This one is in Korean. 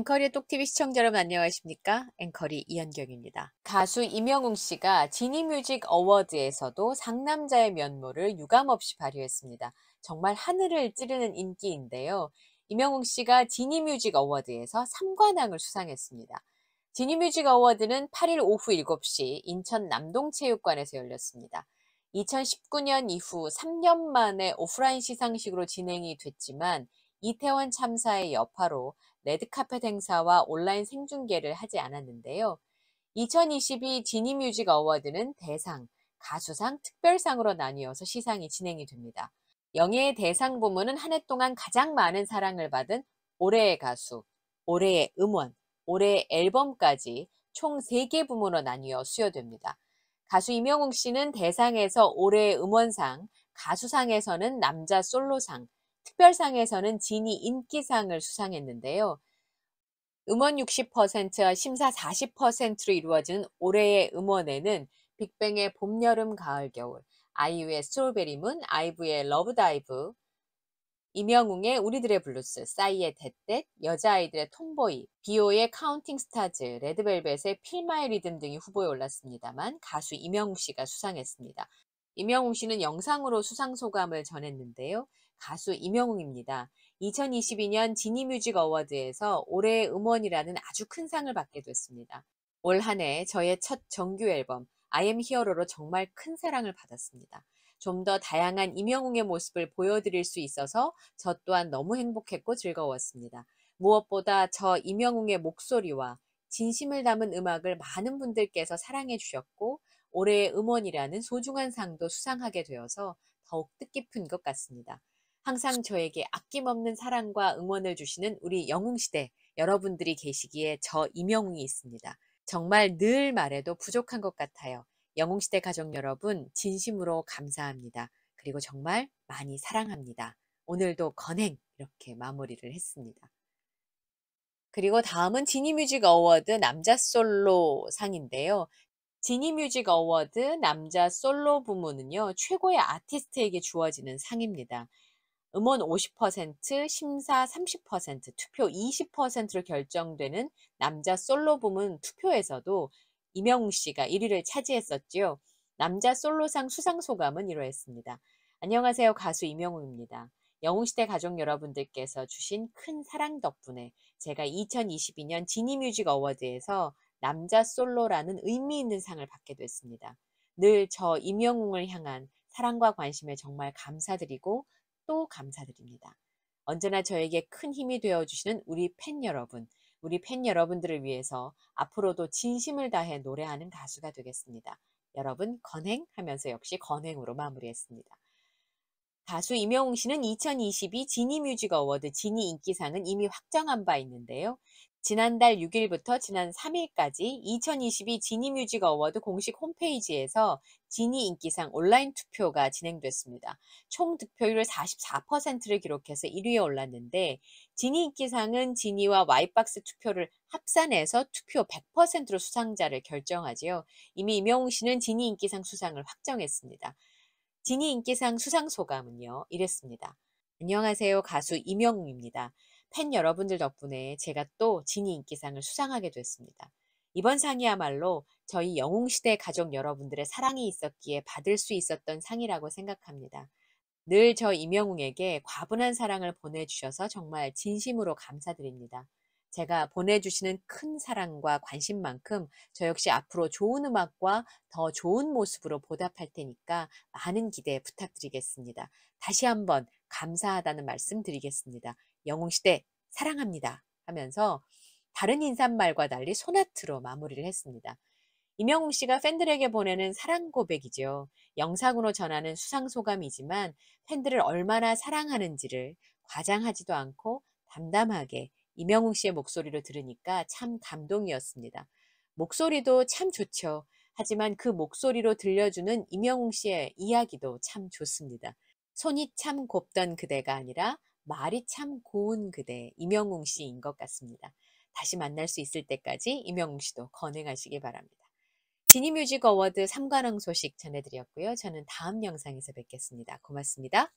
앵커리의 똑TV 시청자 여러분 안녕하십니까? 앵커리 이현경입니다. 가수 임영웅 씨가 지니뮤직 어워드에서도 상남자의 면모를 유감없이 발휘했습니다. 정말 하늘을 찌르는 인기인데요. 임영웅 씨가 지니뮤직 어워드에서 3관왕을 수상했습니다. 지니뮤직 어워드는 8일 오후 7시 인천 남동체육관에서 열렸습니다. 2019년 이후 3년 만에 오프라인 시상식으로 진행이 됐지만 이태원 참사의 여파로 레드카펫 행사와 온라인 생중계를 하지 않았는데요. 2022 지니뮤직 어워드는 대상, 가수상, 특별상으로 나뉘어서 시상이 진행이 됩니다. 영예의 대상 부문은 한 해 동안 가장 많은 사랑을 받은 올해의 가수, 올해의 음원, 올해의 앨범까지 총 3개 부문으로 나뉘어 수여됩니다. 가수 이명웅 씨는 대상에서 올해의 음원상, 가수상에서는 남자 솔로상, 특별상에서는 진이 인기상을 수상했는데요. 음원 60%와 심사 40%로 이루어진 올해의 음원에는 빅뱅의 봄, 여름, 가을, 겨울, 아이유의 스트로베리 문, 아이브의 러브 다이브, 이명웅의 우리들의 블루스, 싸이의 데댓 여자아이들의 통보이 비오의 카운팅 스타즈, 레드벨벳의 필마의 리듬 등이 후보에 올랐습니다만 가수 이명웅 씨가 수상했습니다. 임영웅 씨는 영상으로 수상 소감을 전했는데요. 가수 임영웅입니다. 2022년 지니뮤직 어워드에서 올해의 음원이라는 아주 큰 상을 받게 됐습니다. 올 한해 저의 첫 정규 앨범 I am 히어로로 정말 큰 사랑을 받았습니다. 좀 더 다양한 임영웅의 모습을 보여드릴 수 있어서 저 또한 너무 행복했고 즐거웠습니다. 무엇보다 저 임영웅의 목소리와 진심을 담은 음악을 많은 분들께서 사랑해 주셨고 올해의 음원이라는 소중한 상도 수상하게 되어서 더욱 뜻깊은 것 같습니다. 항상 저에게 아낌없는 사랑과 응원을 주시는 우리 영웅시대 여러분들이 계시기에 저 이명웅이 있습니다. 정말 늘 말해도 부족한 것 같아요. 영웅시대 가족 여러분, 진심으로 감사합니다. 그리고 정말 많이 사랑합니다. 오늘도 건행! 이렇게 마무리를 했습니다. 그리고 다음은 지니뮤직 어워드 남자 솔로 상인데요. 지니 뮤직 어워드 남자 솔로 부문은요, 최고의 아티스트에게 주어지는 상입니다. 음원 50%, 심사 30%, 투표 20%로 결정되는 남자 솔로 부문 투표에서도 이명웅 씨가 1위를 차지했었지요. 남자 솔로상 수상 소감은 이러했습니다. 안녕하세요. 가수 이명웅입니다. 영웅시대 가족 여러분들께서 주신 큰 사랑 덕분에 제가 2022년 지니뮤직 어워드에서 남자 솔로라는 의미 있는 상을 받게 됐습니다. 늘 저 임영웅을 향한 사랑과 관심에 정말 감사드리고 또 감사드립니다. 언제나 저에게 큰 힘이 되어주시는 우리 팬 여러분, 우리 팬 여러분들을 위해서 앞으로도 진심을 다해 노래하는 가수가 되겠습니다. 여러분 건행하면서 역시 건행으로 마무리했습니다. 가수 임영웅 씨는 2022 지니 뮤직 어워드 지니 인기상은 이미 확정한 바 있는데요. 지난달 6일부터 지난 3일까지 2022 지니 뮤직 어워드 공식 홈페이지에서 지니 인기상 온라인 투표가 진행됐습니다. 총 득표율 44%를 기록해서 1위에 올랐는데 지니 인기상은 지니와 와이박스 투표를 합산해서 투표 100%로 수상자를 결정하지요. 이미 이명웅 씨는 지니 인기상 수상을 확정했습니다. 지니 인기상 수상 소감은요. 이랬습니다. 안녕하세요. 가수 이명웅입니다. 팬 여러분들 덕분에 제가 또 진이 인기상을 수상하게 됐습니다. 이번 상이야말로 저희 영웅시대 가족 여러분들의 사랑이 있었기에 받을 수 있었던 상이라고 생각합니다. 늘 저 임영웅에게 과분한 사랑을 보내주셔서 정말 진심으로 감사드립니다. 제가 보내주시는 큰 사랑과 관심만큼 저 역시 앞으로 좋은 음악과 더 좋은 모습으로 보답할 테니까 많은 기대 부탁드리겠습니다. 다시 한번 감사하다는 말씀 드리겠습니다. 영웅시대 사랑합니다 하면서 다른 인사말과 달리 소나트로 마무리를 했습니다. 임영웅 씨가 팬들에게 보내는 사랑 고백이죠. 영상으로 전하는 수상소감이지만 팬들을 얼마나 사랑하는지를 과장하지도 않고 담담하게 임영웅 씨의 목소리로 들으니까 참 감동이었습니다. 목소리도 참 좋죠. 하지만 그 목소리로 들려주는 임영웅 씨의 이야기도 참 좋습니다. 손이 참 곱던 그대가 아니라 말이 참 고운 그대 임영웅 씨인 것 같습니다. 다시 만날 수 있을 때까지 임영웅 씨도 건행하시기 바랍니다. 지니뮤직 어워드 3관왕 소식 전해드렸고요. 저는 다음 영상에서 뵙겠습니다. 고맙습니다.